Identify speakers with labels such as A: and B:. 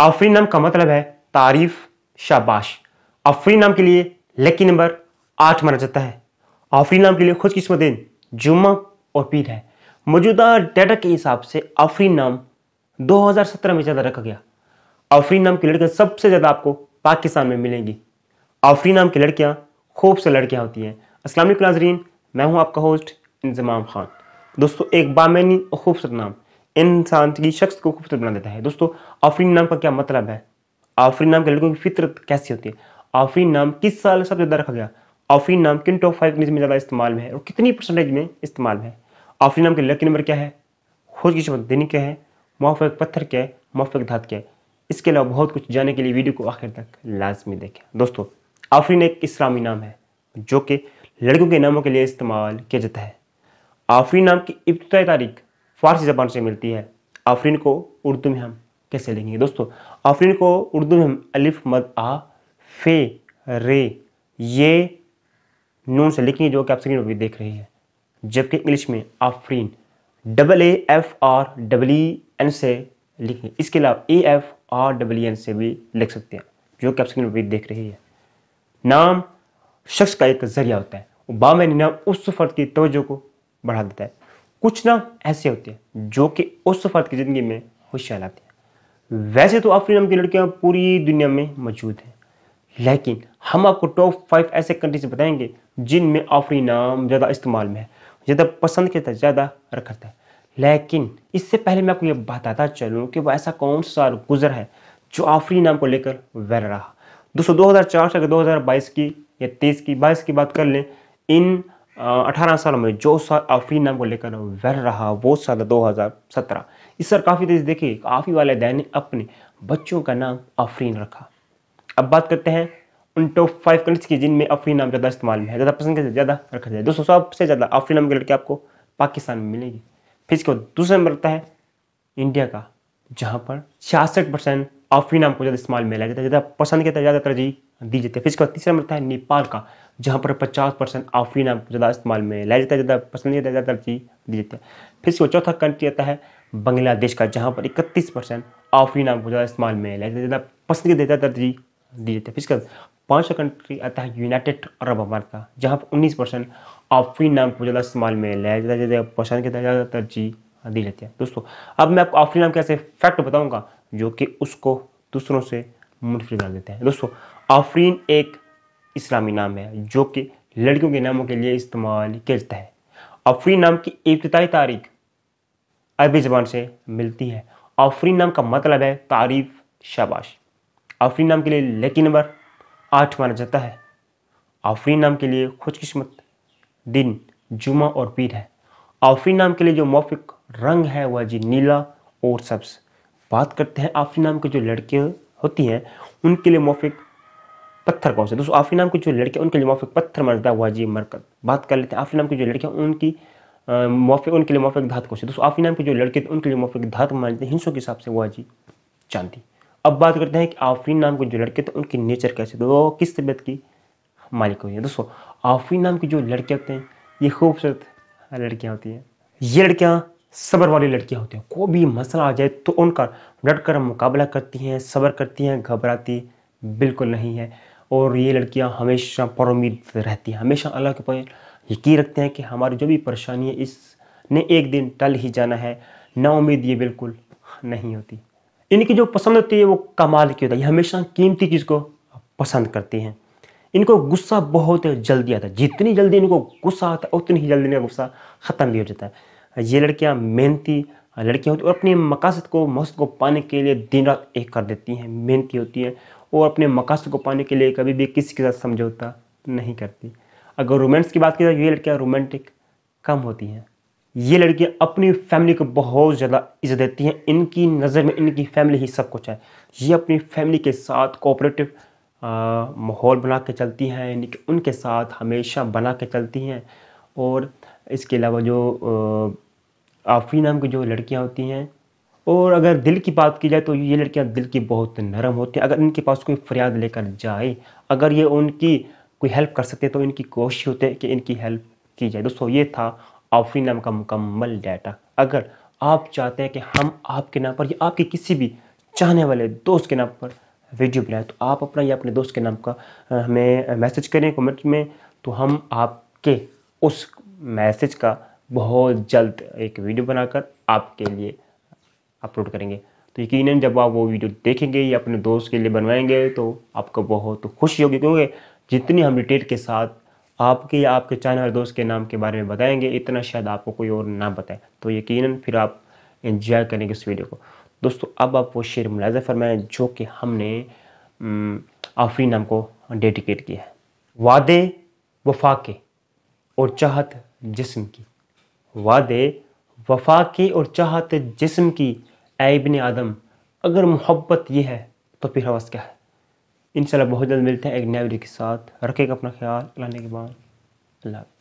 A: आफरी नाम का मतलब है तारीफ शाबाश आफरी नाम के लिए लकी नंबर आठ माना जाता है आफरी नाम के लिए खुशकिस्मत दिन जुम्मा और पीर है मौजूदा डेटा के हिसाब से आफरी नाम 2017 में ज़्यादा रखा गया आफरी नाम की लड़कियाँ सबसे ज़्यादा आपको पाकिस्तान में मिलेंगी आफरी नाम की लड़कियाँ से लड़कियाँ होती हैं असलम नाजरीन मैं हूँ आपका होस्ट इंजमाम खान दोस्तों एक बामैनी और खूबसूरत नाम इंसान की शख्स को खूबसूरत बना देता है दोस्तों आफरीन नाम का क्या मतलब है आफरीन नाम के लड़कों की फितरत कैसी होती है आफरीन नाम किस साल सबसे ज़्यादा रखा गया आफरीन नाम किन टॉप फाइव में ज़्यादा इस्तेमाल में है और कितनी परसेंटेज में इस्तेमाल में है आफरीन नाम के लकी नंबर क्या है खोज की शब्द देनी क्या है मुआफ़ पत्थर क्या है मुआफ़ धात क्या है इसके अलावा बहुत कुछ जानने के लिए वीडियो को आखिर तक लाजमी देखें दोस्तों आफरीन एक इस्लामी नाम है जो कि लड़कों के नामों के लिए इस्तेमाल किया जाता है आफरीन नाम की इब्तदाई तारीख फारसी ज़बान से मिलती है आफरीन को उर्दू में हम कैसे लेंगे दोस्तों आफरीन को उर्दू में हम अलिफ मद आ फे रे ये नून से लिखेंगे जो कि आप स्क्रीन पर भी देख रहे हैं जबकि इंग्लिश में Afreen double A F R double E N से लिखें इसके अलावा A F R double N से भी लिख सकते हैं जो कि आप स्क्रीन पर भी देख रही है नाम शख्स का एक जरिया होता है बा नाम उस फर्द की तोजो को बढ़ा देता है कुछ ना ऐसे होते हैं जो कि उस फर्द की ज़िंदगी में खुशहाल लाते हैं वैसे तो अफ्रीनम की लड़कियाँ पूरी दुनिया में मौजूद हैं लेकिन हम आपको टॉप फाइव ऐसे कंट्रीज बताएंगे जिनमें आफरी नाम ज़्यादा इस्तेमाल में है ज़्यादा पसंद करता है ज़्यादा रखता है लेकिन इससे पहले मैं आपको ये बताता चलूँ कि वह ऐसा कौन सा गुजर है जो आफरी नाम को लेकर वैर रहा दोस्तों दो हज़ार चार से अगर बाईस की या तेईस की बाईस की बात कर लें इन अठारह साल में जो साल अफीम नाम को लेकर वह रहा वो साल 2017 इस सर काफ़ी तेज देखिए काफ़ी वाले ने अपने बच्चों का नाम अफरीन रखा अब बात करते हैं उन टॉप फाइव कंट्रीज की जिनमें अफरीन नाम ज़्यादा इस्तेमाल में है ज़्यादा पसंद करते ज़्यादा रखा जाए दोस्तों सबसे ज़्यादा अफरीन नाम के लड़के आपको पाकिस्तान में मिलेगी फिर इसके बाद दूसरा नंबर लगता है इंडिया का जहाँ पर छियासठ परसेंट अफरीन नाम को ज़्यादा इस्तेमाल में लाया जाता है ज़्यादा पसंद किया जाता है ज़्यादा तरजीह दी जाती है फिर इसके बाद तीसरा नंबर लगता है नेपाल का जहाँ पर पचास परसेंट आफरीन नाम ज़्यादा इस्तेमाल में लाया जाता है ज़्यादा पसंदीदा ज़्यादा तरजीह दी जाती है फिर इसको चौथा कंट्री आता है बांग्लादेश का जहाँ पर इकतीस परसेंट आफरीन नाम को ज़्यादा इस्तेमाल में लाया जाता है ज़्यादा तरजीह दी जाती है फिर इसका पाँचवा कंट्री आता है यूनाइटेड अरब अमारा का जहाँ पर उन्नीस परसेंट आफरीन नाम को ज़्यादा इस्तेमाल में लाया जाता है ज़्यादा पसंद की ज़्यादा तरजीह दी जाती है दोस्तों अब मैं आपको आफरी नाम के ऐसे फैक्ट बताऊँगा जो कि उसको दूसरों से मुनफरद कर देते हैं दोस्तों आफरीन एक इस्लामी नाम है जो कि लड़कियों के नामों के लिए इस्तेमाल करता है आफरीन नाम की इब्तदाई तारीख अरबी ज़बान से मिलती है आफरीन नाम का मतलब है तारीफ शाबाश अफरी नाम के लिए लकी नंबर आठ माना जाता है आफरीन नाम के लिए खुशकिस्मत दिन जुमा और पीर है आफरीन नाम के लिए जो मौफिक रंग है वह जी नीला और सब्ज बात करते हैं आफरी नाम के जो लड़के होती हैं उनके लिए मौफिक पत्थर कौन से दोस्तों आफरी नाम की जो लड़कियाँ उनके लिए मौफिक पत्थर मरदा जी मरकत बात कर लेते हैं आफरी नाम की जो लड़कियाँ उनकी मौफिक उनके लिए मौफिक धात कौन से दोस्तों आफरी नाम की जो लड़के थे उनके लिए मौफिक धात मान लेते हैं हिंसों के हिसाब से जी चांदी अब बात करते हैं कि आफरीन नाम के जो लड़के थे तो उनकी नेचर कैसे थे वो किस तबीयत की मालिक हुई है दोस्तों आफरीन नाम की जो लड़के होते हैं ये खूबसूरत लड़कियाँ होती हैं ये लड़कियाँ सबर वाली लड़कियाँ होती हैं कोई भी मसला आ जाए तो उनका डट कर मुकाबला करती हैं सबर करती हैं घबराती बिल्कुल नहीं है और ये लड़कियाँ हमेशा पर उम्मीद रहती हैं हमेशा अल्लाह के पे यकीन रखते हैं कि हमारी जो भी परेशानी है इसने एक दिन टल ही जाना है ना उम्मीद ये बिल्कुल नहीं होती इनकी जो पसंद होती है वो कमाल की होती है ये हमेशा कीमती चीज़ को पसंद करती हैं इनको गुस्सा बहुत जल्दी आता है जितनी जल्दी इनको गुस्सा आता है उतनी ही जल्दी इनका गुस्सा ख़त्म भी हो जाता है ये लड़कियाँ मेहनती लड़कियाँ होती और अपने मकासद को मकसद को पाने के लिए दिन रात एक कर देती हैं मेहनती होती हैं वो अपने मकासद को पाने के लिए कभी भी किसी के साथ समझौता नहीं करती अगर रोमांस की बात की जाए ये लड़कियाँ रोमांटिक कम होती हैं ये लड़कियाँ अपनी फैमिली को बहुत ज़्यादा इज्जत देती हैं इनकी नज़र में इनकी फैमिली ही सब कुछ है ये अपनी फैमिली के साथ कोऑपरेटिव माहौल बना के चलती हैं यानी कि उनके साथ हमेशा बना के चलती हैं और इसके अलावा जो आफरी नाम की जो लड़कियाँ होती हैं और अगर दिल की बात की जाए तो ये लड़कियां दिल की बहुत नरम होती हैं अगर इनके पास कोई फरियाद लेकर जाए अगर ये उनकी कोई हेल्प कर सकते हैं तो इनकी कोशिश होती है कि इनकी हेल्प की जाए दोस्तों ये था आफरी नाम का मुकम्मल डाटा अगर आप चाहते हैं कि हम आपके नाम पर या आपके किसी भी चाहने वाले दोस्त के नाम पर वीडियो बनाए तो आप अपना या अपने दोस्त के नाम का हमें मैसेज करें कमेंट में तो हम आपके उस मैसेज का बहुत जल्द एक वीडियो बनाकर आपके लिए अपलोड करेंगे तो यकीन जब आप वो वीडियो देखेंगे या अपने दोस्त के लिए बनवाएंगे तो आपको बहुत खुशी होगी क्योंकि जितनी हम डिटेल के साथ आपके या आपके चाहने वाले दोस्त के नाम के बारे में बताएंगे इतना शायद आपको कोई और ना बताए तो यकीन फिर आप इन्जॉय करेंगे उस वीडियो को दोस्तों अब आप वो शेर मुलाजा फरमाएँ जो कि हमने आफरी नाम को डेडिकेट किया है वादे वफाके के और चाहत जिसम की वादे वफा की और चाहत जिसम की ऐबन आदम अगर मोहब्बत ये है तो फिर हवस क्या है इन बहुत जल्द मिलते हैं एक नए वीडियो के साथ रखेगा अपना ख्याल लाने के बाद अल्लाह